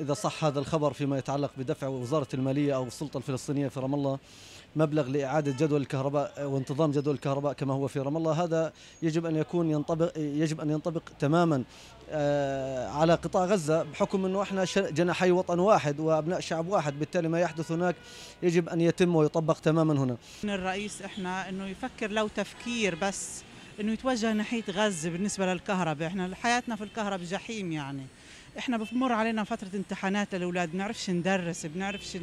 إذا صح هذا الخبر فيما يتعلق بدفع وزارة المالية أو السلطة الفلسطينية في رام الله مبلغ لإعادة جدول الكهرباء آه، وانتظام جدول الكهرباء كما هو في رام الله هذا يجب أن يكون ينطبق يجب أن ينطبق تماما آه، على قطاع غزة بحكم أنه إحنا جناحي وطن واحد وأبناء شعب واحد بالتالي ما يحدث هناك يجب أن يتم ويطبق تماما هنا من الرئيس إحنا أنه يفكر لو تفكير بس أنه يتوجه ناحية غزة بالنسبة للكهرباء إحنا حياتنا في الكهرباء جحيم يعني احنا بتمر علينا فتره امتحانات للاولاد بنعرفش ندرس بنعرفش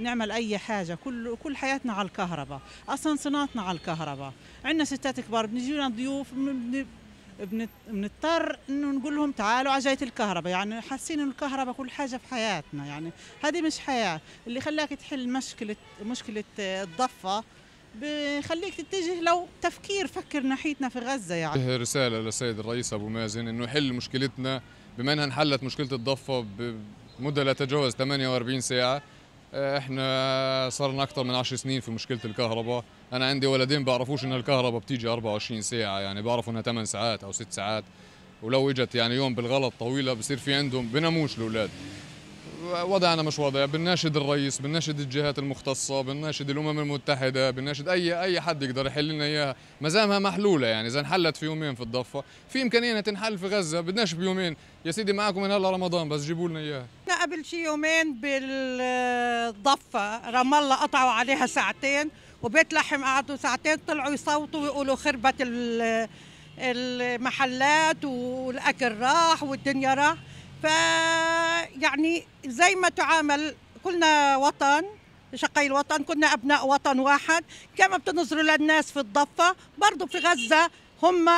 نعمل اي حاجه كل كل حياتنا على الكهرباء اصلا صناعتنا على الكهرباء عندنا ستات كبار بنجينا ضيوف بنضطر انه نقول لهم تعالوا على جايه الكهرباء يعني حاسين انه الكهرباء كل حاجه في حياتنا يعني هذه مش حياه اللي خلاك تحل مشكله مشكله الضفه بخليك تتجه لو تفكير فكر ناحيتنا في غزه يعني رساله للسيد الرئيس ابو مازن انه يحل مشكلتنا بما انها انحلت مشكله الضفه بمده لا تتجاوز 48 ساعه آه، احنا صارنا اكثر من 10 سنين في مشكله الكهرباء انا عندي ولدين بعرفوش ان الكهرباء بتيجي 24 ساعه يعني بعرفوا انها 8 ساعات او 6 ساعات ولو اجت يعني يوم بالغلط طويله بصير في عندهم بناموش الاولاد وضعنا مش واضح بنناشد الرئيس بنناشد الجهات المختصه بنناشد الامم المتحده بنناشد اي اي حد يقدر يحل لنا اياها ما محلوله يعني اذا انحلت في يومين في الضفه في امكانيه انها تنحل في غزه بدناش بيومين يا سيدي معاكم من هلا رمضان بس جيبوا لنا اياها قبل شي يومين بالضفه رام الله قطعوا عليها ساعتين وبيت لحم قعدوا ساعتين طلعوا يصوتوا ويقولوا خربت المحلات والاكل راح والدنيا راح ف يعني زي ما تعامل كلنا وطن شقي الوطن كنا أبناء وطن واحد كما بتنظروا للناس في الضفة برضو في غزة هم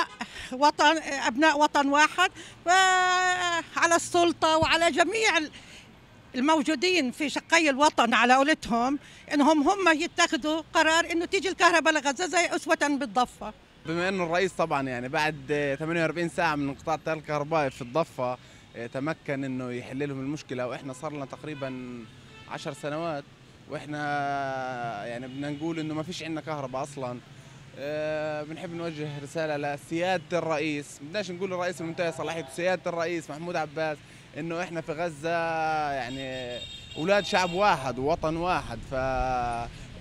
وطن أبناء وطن واحد آه، على السلطة وعلى جميع الموجودين في شقي الوطن على قولتهم انهم هم يتخذوا قرار انه تيجي الكهرباء لغزه زي اسوه بالضفه بما انه الرئيس طبعا يعني بعد 48 آه، ساعه من انقطاع التيار الكهربائي في الضفه تمكن انه يحل لهم المشكله واحنا صار لنا تقريبا 10 سنوات واحنا يعني بدنا نقول انه ما فيش عندنا كهرباء اصلا آه، بنحب نوجه رساله لسياده الرئيس بدناش نقول الرئيس المنتهي صلاحيته سياده الرئيس محمود عباس انه احنا في غزه يعني اولاد شعب واحد ووطن واحد ف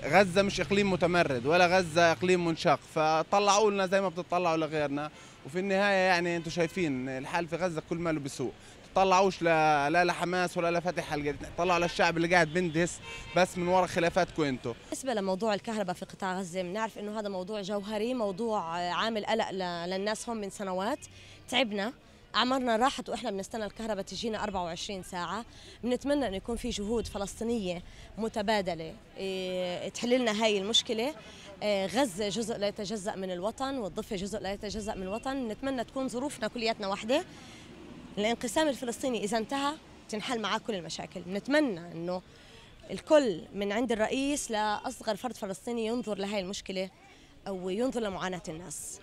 غزه مش اقليم متمرد ولا غزه اقليم منشق فطلعوا لنا زي ما بتطلعوا لغيرنا وفي النهايه يعني انتم شايفين الحال في غزه كل ماله بسوء تطلعوش لا لا لحماس ولا لفتح الجديد طلعوا للشعب اللي قاعد بندس بس من وراء خلافاتكم انتم بالنسبه لموضوع الكهرباء في قطاع غزه بنعرف انه هذا موضوع جوهري موضوع عامل قلق للناس هون من سنوات تعبنا اعمارنا راحت واحنا بنستنى الكهرباء تجينا 24 ساعه بنتمنى انه يكون في جهود فلسطينيه متبادله إيه، تحل لنا هاي المشكله آه، غزة جزء لا يتجزأ من الوطن والضفة جزء لا يتجزأ من الوطن نتمنى تكون ظروفنا كلياتنا واحدة الانقسام الفلسطيني إذا انتهى تنحل معاه كل المشاكل نتمنى أنه الكل من عند الرئيس لأصغر فرد فلسطيني ينظر لهي المشكلة أو ينظر لمعاناة الناس